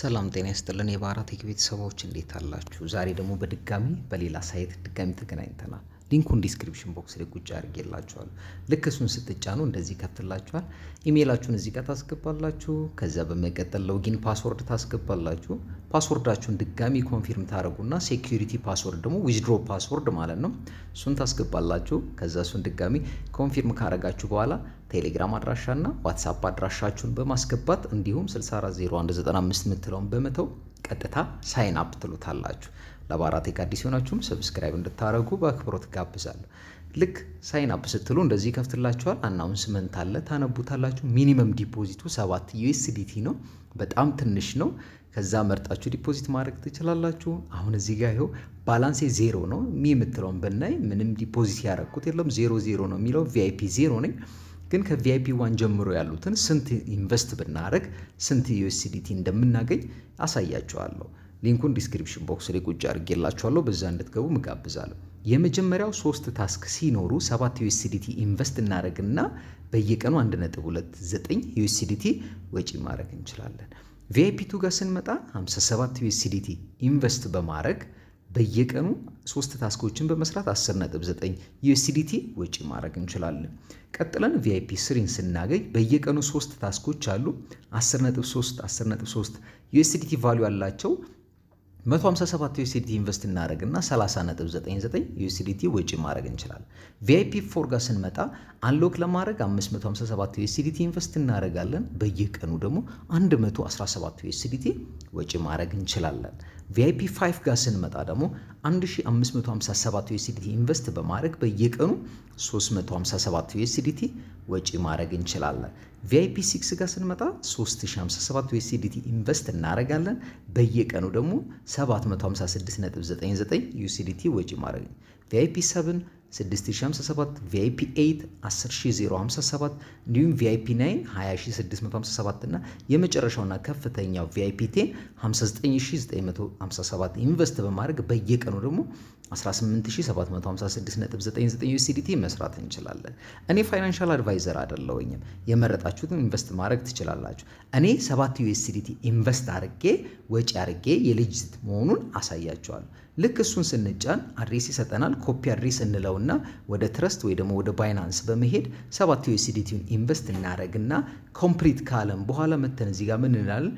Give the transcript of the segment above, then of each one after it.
ሰላም ጤና ይስጥልን የባራቴክ ቤተሰቦች እንዴት አላችሁ? ዛሬ ደግሞ በድጋሚ በሌላ ሳይት ድጋሚ ተገናኝተናል። ሊንኩን ዲስክሪፕሽን ቦክስ ላይ ቁጭ አድርጌላችኋል። ልክ እሱን ስትጫኑ እንደዚህ ከፍትላችኋል። ኢሜይላችሁን እዚህ ጋር ታስገባላችሁ። ከዛ በመቀጠል ሎጊን ፓስወርድ ታስገባላችሁ። ፓስወርዳችሁን ድጋሚ ኮንፊርም ታደረጉና ሴኪሪቲ ፓስወርድ ደግሞ ዊዝድሮ ፓስወርድ ማለት ነው። እሱን ታስገባላችሁ። ከዛ እሱን ድጋሚ ኮንፊርም ካረጋችሁ በኋላ ቴሌግራም አድራሻና ዋትሳፕ አድራሻችሁን በማስገባት እንዲሁም 640195 የምትለውን በመተው ቀጥታ ሳይን አፕ ትሉታላችሁ። ለባራቴክ አዲስ የሆናችሁም ሰብስክራይብ እንድታደረጉ በአክብሮት ጋብዛለሁ። ልክ ሳይን አፕ ስትሉ እንደዚህ ይከፍትላችኋል። አናውንስመንት አለ፣ ታነቡታላችሁ። ሚኒመም ዲፖዚቱ 7 ዩኤስዲቲ ነው። በጣም ትንሽ ነው። ከዛ መርጣችሁ ዲፖዚት ማድረግ ትችላላችሁ። አሁን እዚህ ጋር ይኸው ባላንሴ ዜሮ ነው የምትለውን ብናይ ምንም ዲፖዚት ያደረግኩት የለም ዜሮ ዜሮ ነው የሚለው ቪአይፒ ዜሮ ነኝ። ግን ከቪአይፒ ዋን ጀምሮ ያሉትን ስንት ኢንቨስት ብናደረግ ስንት ዩኤስዲቲ እንደምናገኝ አሳያቸዋለሁ። ሊንኩን ዲስክሪፕሽን ቦክስ ላይ ቁጭ አድርጌላችኋለሁ። በዛ እንድትገቡ ምጋብዛለሁ። የመጀመሪያው ሶስት ታስክ ሲኖሩ ሰባት ዩኤስዲቲ ኢንቨስት እናደረግና በየቀኑ 1.29 ዩኤስዲቲ ወጪ ማድረግ እንችላለን። ቪአይፒ ቱ ጋር ስንመጣ 57 ዩኤስዲቲ ኢንቨስት በማድረግ በየቀኑ ሶስት ታስኮችን በመስራት 10.9 ዩኤስዲቲ ወጪ ማድረግ እንችላለን። ቀጥለን ቪአይፒ ስሪን ስናገኝ በየቀኑ ሶስት ታስኮች አሉ። 10.3 10.3 ዩኤስዲቲ ቫሉ ያላቸው 157 ዩኤስዲቲ ኢንቨስት እናደረግና 30.99 ዩኤስዲቲ ወጪ ማድረግ እንችላለን። ቪአይፒ ፎር ጋር ስንመጣ አንሎክ ለማድረግ 557 ዩኤስዲቲ ኢንቨስት እናደረጋለን። በየቀኑ ደግሞ 117 ዩኤስዲቲ ወጪ ማድረግ እንችላለን። ቪአይፒ 5 ጋር ስንመጣ ደግሞ 1557 ዩኤስዲቲ ኢንቨስት በማድረግ በየቀኑ 357 ዩኤስዲቲ ወጪ ማድረግ እንችላለን። ቪአይፒ 6 ጋር ስንመጣ 3057 ዩኤስዲቲ ኢንቨስት እናደርጋለን። በየቀኑ ደግሞ 756.99 ዩኤስዲቲ ወጪ ማድረግ ቪአይፒ 7 6057 ቪአይፒ 8 10057 እንዲሁም ቪአይፒ 9 20657 እና የመጨረሻውና ከፍተኛው ቪአይፒ 10 59957 ኢንቨስት በማድረግ በየቀኑ ደግሞ 18756.99 ዩኤስዲቲ መስራት እንችላለን። እኔ ፋይናንሻል አድቫይዘር አይደለሁኝም። የመረጣችሁትን ኢንቨስት ማድረግ ትችላላችሁ። እኔ 7 ዩኤስዲቲ ኢንቨስት አድርጌ ወጪ አድርጌ የልጅት መሆኑን አሳያችኋለሁ። ልክ እሱን ስንጫን አድሬስ ይሰጠናል። ኮፒ አድሬስ እንለውና ወደ ትረስት ወይ ደግሞ ወደ ባይናንስ በመሄድ 7 ዩኤስዲቲውን ኢንቨስት እናደረግና ኮምፕሊት ካለም በኋላ መተን እዚጋ ጋር ምን እንላለን?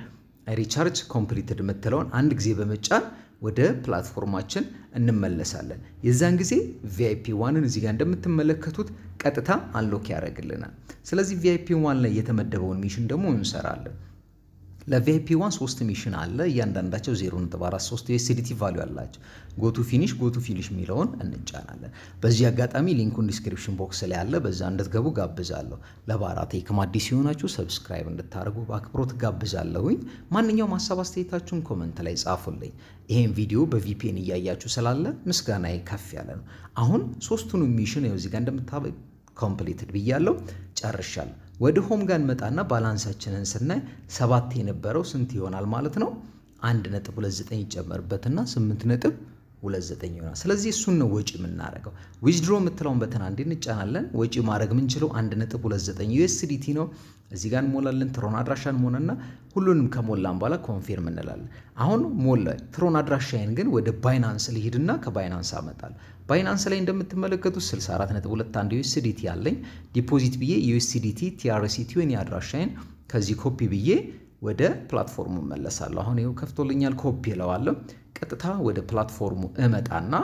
ሪቻርጅ ኮምፕሊትድ የምትለውን አንድ ጊዜ በመጫን ወደ ፕላትፎርማችን እንመለሳለን። የዛን ጊዜ ቪአይፒ ዋንን እዚህ ጋር እንደምትመለከቱት ቀጥታ አንሎክ ያደርግልናል። ስለዚህ ቪአይፒ ዋን ላይ የተመደበውን ሚሽን ደግሞ እንሰራለን። ለቪአይፒ ዋን ሶስት ሚሽን አለ። እያንዳንዳቸው 0.43 ዩኤስዲቲ ቫሉ ያላቸው ጎቱ ፊኒሽ ጎቱ ፊኒሽ የሚለውን እንጫናለን። በዚህ አጋጣሚ ሊንኩን ዲስክሪፕሽን ቦክስ ላይ አለ፣ በዛ እንድትገቡ ጋብዛለሁ። ለባራቴ አዲስ የሆናችሁ ሰብስክራይብ እንድታደርጉ በአክብሮት ጋብዛለሁኝ። ማንኛውም ሀሳብ አስተያየታችሁን ኮመንት ላይ ጻፉልኝ። ይሄን ቪዲዮ በቪፒኤን እያያችሁ ስላለ ምስጋና ከፍ ያለ ነው። አሁን ሶስቱን ሚሽን ዚጋ ጋር እንደምታበ ኮምፕሊትድ ብያለሁ፣ ጨርሻለሁ። ወደ ሆም ጋር እንመጣና ባላንሳችንን ስናይ ሰባት የነበረው ስንት ይሆናል ማለት ነው? 1.29 ይጨመርበትና 8.29 ይሆናል። ስለዚህ እሱን ነው ወጪ የምናደርገው። ዊዝድሮ የምትለውን በተና እንዴ እንጫናለን። ወጪ ማድረግ የምንችለው 1.29 ዩኤስዲቲ ነው። እዚህ ጋር እንሞላለን። ትሮን አድራሻ እንሞላና ሁሉንም ከሞላን በኋላ ኮንፊርም እንላለን። አሁን ሞለ ትሮን አድራሻዬን ግን ወደ ባይናንስ ልሂድና ከባይናንስ አመጣል። ባይናንስ ላይ እንደምትመለከቱት 64.21 ዩኤስዲቲ አለኝ። ዲፖዚት ብዬ ዩኤስዲቲ ቲአርሲቲ ወይ አድራሻዬን ከዚህ ኮፒ ብዬ ወደ ፕላትፎርሙ እመለሳለሁ። አሁን ይኸው ከፍቶልኛል። ኮፒ እለዋለሁ። ቀጥታ ወደ ፕላትፎርሙ እመጣና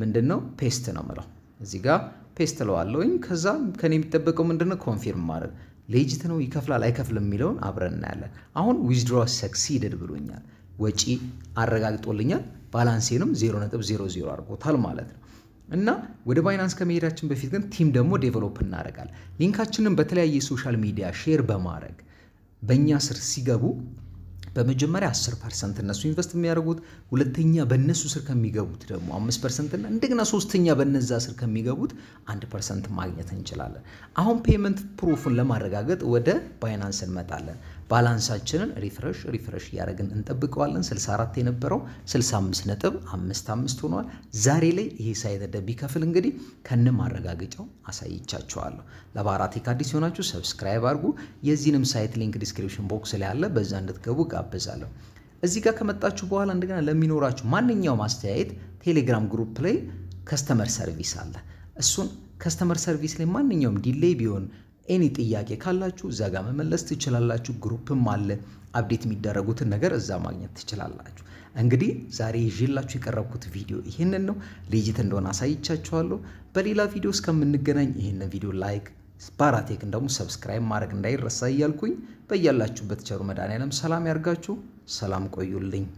ምንድን ነው ፔስት ነው ምለው እዚህ ጋር ፔስት እለዋለሁኝ። ከዛ ከኔ የሚጠበቀው ምንድነው ኮንፊርም ማድረግ ሌጅት ነው ይከፍላል አይከፍልም የሚለውን አብረን እናያለን። አሁን ዊዝድሮ ሰክሲድድ ብሎኛል፣ ወጪ አረጋግጦልኛል። ባላንሴንም 0.00 አድርጎታል ማለት ነው። እና ወደ ባይናንስ ከመሄዳችን በፊት ግን ቲም ደግሞ ዴቨሎፕ እናደርጋል። ሊንካችንን በተለያየ ሶሻል ሚዲያ ሼር በማድረግ በእኛ ስር ሲገቡ በመጀመሪያ 10 ፐርሰንት እነሱ ኢንቨስት የሚያደርጉት ሁለተኛ በእነሱ ስር ከሚገቡት ደግሞ 5 ፐርሰንት እና እንደገና ሶስተኛ በነዛ ስር ከሚገቡት አንድ ፐርሰንት ማግኘት እንችላለን። አሁን ፔመንት ፕሩፍን ለማረጋገጥ ወደ ባይናንስ እንመጣለን። ባላንሳችንን ሪፍረሽ ሪፍረሽ እያደረግን እንጠብቀዋለን። 64 የነበረው 65 ነጥብ 55 ሆኗል። ዛሬ ላይ ይሄ ሳይተደ ቢከፍል እንግዲህ ከነ ማረጋገጫው አሳይቻቸዋለሁ። ለባራቴክ አዲስ የሆናችሁ ሰብስክራይብ አድርጉ። የዚህንም ሳይት ሊንክ ዲስክሪፕሽን ቦክስ ላይ አለ፣ በዛ እንድትገቡ ጋብዛለሁ። እዚህ ጋር ከመጣችሁ በኋላ እንደገና ለሚኖራችሁ ማንኛውም አስተያየት ቴሌግራም ግሩፕ ላይ ከስተመር ሰርቪስ አለ። እሱን ከስተመር ሰርቪስ ላይ ማንኛውም ዲሌይ ቢሆን ኤኒ ጥያቄ ካላችሁ እዛ ጋር መመለስ ትችላላችሁ። ግሩፕም አለ አብዴት የሚደረጉትን ነገር እዛ ማግኘት ትችላላችሁ። እንግዲህ ዛሬ ይዤላችሁ የቀረብኩት ቪዲዮ ይህንን ነው። ልጅት እንደሆነ አሳይቻችኋለሁ። በሌላ ቪዲዮ እስከምንገናኝ ይህን ቪዲዮ ላይክ፣ ባራቴክን ደግሞ ሰብስክራይብ ማድረግ እንዳይረሳ እያልኩኝ በያላችሁበት ቸሩ መድኃኔዓለም ሰላም ያርጋችሁ። ሰላም ቆዩልኝ።